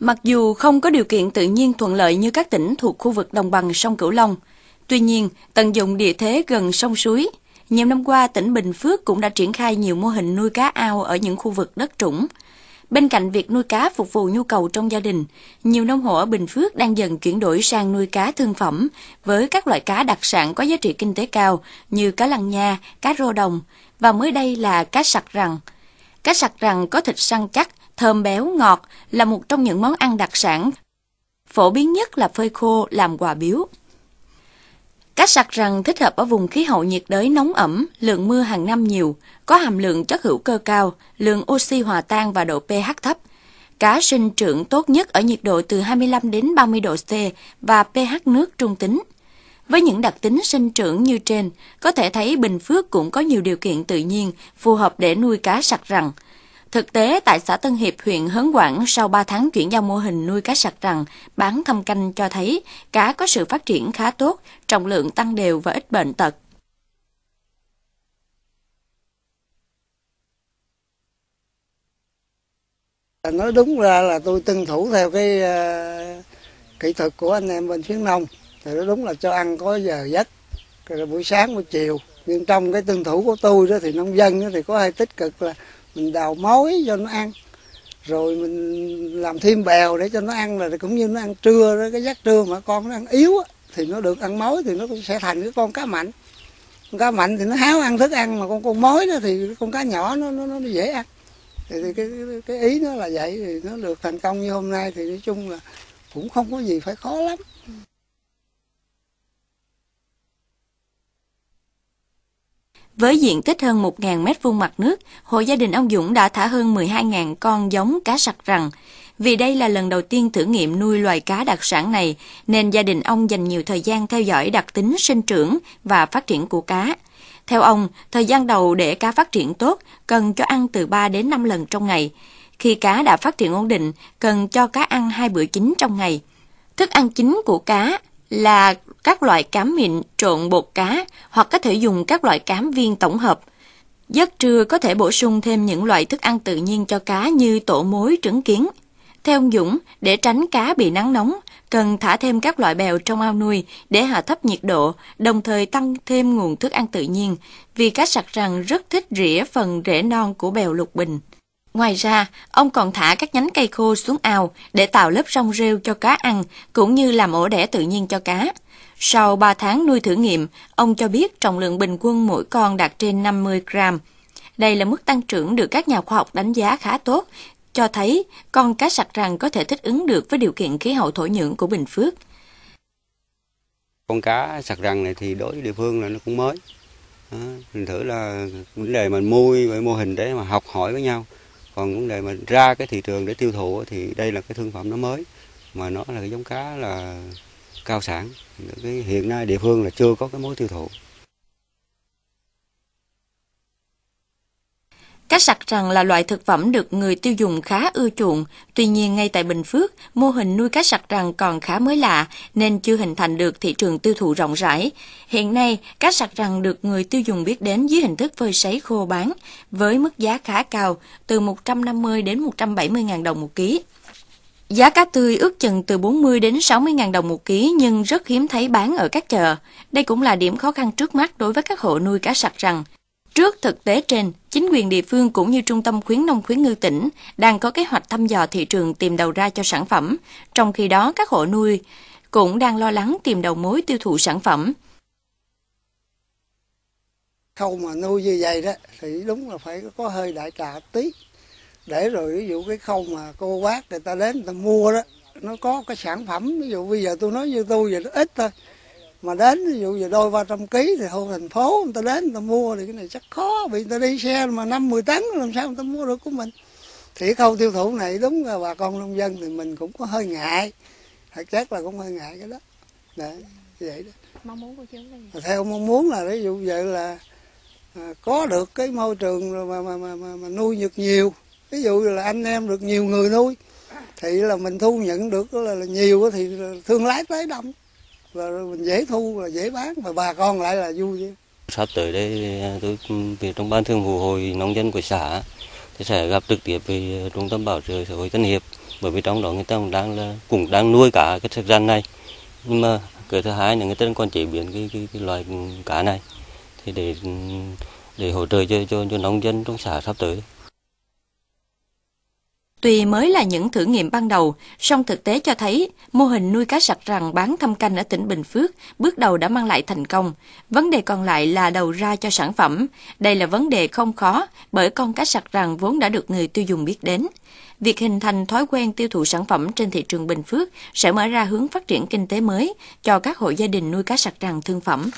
Mặc dù không có điều kiện tự nhiên thuận lợi như các tỉnh thuộc khu vực đồng bằng sông Cửu Long, tuy nhiên tận dụng địa thế gần sông suối, nhiều năm qua tỉnh Bình Phước cũng đã triển khai nhiều mô hình nuôi cá ao ở những khu vực đất trũng. Bên cạnh việc nuôi cá phục vụ nhu cầu trong gia đình, nhiều nông hộ ở Bình Phước đang dần chuyển đổi sang nuôi cá thương phẩm với các loại cá đặc sản có giá trị kinh tế cao như cá lăng nha, cá rô đồng và mới đây là cá sặc rằng. Cá sặc rằng có thịt săn chắc, thơm béo ngọt là một trong những món ăn đặc sản. Phổ biến nhất là phơi khô làm quà biếu. Cá sặc rằng thích hợp ở vùng khí hậu nhiệt đới nóng ẩm, lượng mưa hàng năm nhiều, có hàm lượng chất hữu cơ cao, lượng oxy hòa tan và độ pH thấp. Cá sinh trưởng tốt nhất ở nhiệt độ từ 25 đến 30 độ C và pH nước trung tính. Với những đặc tính sinh trưởng như trên, có thể thấy Bình Phước cũng có nhiều điều kiện tự nhiên phù hợp để nuôi cá sặc rằng. Thực tế, tại xã Tân Hiệp, huyện Hớn Quảng, sau 3 tháng chuyển giao mô hình nuôi cá sạc rằng, bán thâm canh cho thấy cá có sự phát triển khá tốt, trọng lượng tăng đều và ít bệnh tật. Nói đúng ra là tôi tuân thủ theo cái uh, kỹ thuật của anh em bên phía nông. Thì nó đúng là cho ăn có giờ giấc, rồi buổi sáng buổi chiều. Nhưng trong cái tuân thủ của tôi đó thì nông dân đó thì có hay tích cực là mình đào mối cho nó ăn rồi mình làm thêm bèo để cho nó ăn là cũng như nó ăn trưa đó cái giấc trưa mà con nó ăn yếu thì nó được ăn mối thì nó cũng sẽ thành cái con cá mạnh con cá mạnh thì nó háo ăn thức ăn mà con con mối nó thì con cá nhỏ nó nó, nó dễ ăn thì, thì cái cái ý nó là vậy thì nó được thành công như hôm nay thì nói chung là cũng không có gì phải khó lắm Với diện tích hơn 1.000 mét vuông mặt nước, hộ gia đình ông Dũng đã thả hơn 12.000 con giống cá sặc rằng. Vì đây là lần đầu tiên thử nghiệm nuôi loài cá đặc sản này, nên gia đình ông dành nhiều thời gian theo dõi đặc tính sinh trưởng và phát triển của cá. Theo ông, thời gian đầu để cá phát triển tốt, cần cho ăn từ 3 đến 5 lần trong ngày. Khi cá đã phát triển ổn định, cần cho cá ăn hai bữa chính trong ngày. Thức ăn chính của cá là các loại cám mịn trộn bột cá hoặc có thể dùng các loại cám viên tổng hợp. Giấc trưa có thể bổ sung thêm những loại thức ăn tự nhiên cho cá như tổ mối, trứng kiến. Theo ông Dũng, để tránh cá bị nắng nóng, cần thả thêm các loại bèo trong ao nuôi để hạ thấp nhiệt độ, đồng thời tăng thêm nguồn thức ăn tự nhiên, vì cá sặc rằng rất thích rỉa phần rễ non của bèo lục bình. Ngoài ra, ông còn thả các nhánh cây khô xuống ao để tạo lớp rong rêu cho cá ăn, cũng như làm ổ đẻ tự nhiên cho cá. Sau 3 tháng nuôi thử nghiệm, ông cho biết trọng lượng bình quân mỗi con đạt trên 50 gram. Đây là mức tăng trưởng được các nhà khoa học đánh giá khá tốt, cho thấy con cá sặc rằng có thể thích ứng được với điều kiện khí hậu thổ nhưỡng của Bình Phước. Con cá sặc rằng này thì đối với địa phương là nó cũng mới. Đó, mình thử là vấn đề mình nuôi với mô hình để mà học hỏi với nhau. Còn vấn đề mình ra cái thị trường để tiêu thụ thì đây là cái thương phẩm nó mới mà nó là cái giống cá là cao sản hiện nay địa phương là chưa có cái mối tiêu thụ Cá sặc rằng là loại thực phẩm được người tiêu dùng khá ưa chuộng, tuy nhiên ngay tại Bình Phước, mô hình nuôi cá sặc rằng còn khá mới lạ nên chưa hình thành được thị trường tiêu thụ rộng rãi. Hiện nay, cá sặc rằng được người tiêu dùng biết đến dưới hình thức phơi sấy khô bán với mức giá khá cao, từ 150 đến 170 000 đồng một ký. Giá cá tươi ước chừng từ 40 đến 60 ngàn đồng một ký nhưng rất hiếm thấy bán ở các chợ. Đây cũng là điểm khó khăn trước mắt đối với các hộ nuôi cá sặc rằng Trước thực tế trên, chính quyền địa phương cũng như Trung tâm khuyến nông khuyến ngư tỉnh đang có kế hoạch thăm dò thị trường tìm đầu ra cho sản phẩm, trong khi đó các hộ nuôi cũng đang lo lắng tìm đầu mối tiêu thụ sản phẩm. Không mà nuôi như vậy đó thì đúng là phải có hơi đại trà tí để rồi ví dụ cái khâu mà cô bác người ta đến người ta mua đó nó có cái sản phẩm ví dụ bây giờ tôi nói như tôi vậy nó ít thôi mà đến ví dụ giờ đôi ba trăm ký thì hộ thành phố người ta đến người ta mua thì cái này chắc khó vì người ta đi xe mà năm mười tấn làm sao người ta mua được của mình thì khâu tiêu thụ này đúng là bà con nông dân thì mình cũng có hơi ngại thật chắc là cũng hơi ngại cái đó Đấy, vậy đó mong muốn của chú là gì? theo mong muốn là ví dụ vậy là à, có được cái môi trường mà mà mà, mà, mà nuôi được nhiều ví dụ là anh em được nhiều người nuôi thì là mình thu nhận được là, là nhiều thì thương lái tới đông và mình dễ thu và dễ bán và bà con lại là vui chứ sắp tới đây tôi về trong ban thường vụ hội nông dân của xã thì sẽ gặp trực tiếp về ờ, trung tâm bảo trợ xã hội Tân Hiệp bởi vì trong đó người ta cũng đang là cũng đang nuôi cả cái thức răn này nhưng mà cái thứ hai là người ta còn chế biến cái, cái, cái loài cá này thì để ừ, để hỗ trợ cho cho, cho nông dân trong xã sắp tới Tuy mới là những thử nghiệm ban đầu, song thực tế cho thấy mô hình nuôi cá sặc rằng bán thâm canh ở tỉnh Bình Phước bước đầu đã mang lại thành công. Vấn đề còn lại là đầu ra cho sản phẩm. Đây là vấn đề không khó bởi con cá sặc rằng vốn đã được người tiêu dùng biết đến. Việc hình thành thói quen tiêu thụ sản phẩm trên thị trường Bình Phước sẽ mở ra hướng phát triển kinh tế mới cho các hộ gia đình nuôi cá sặc rằng thương phẩm.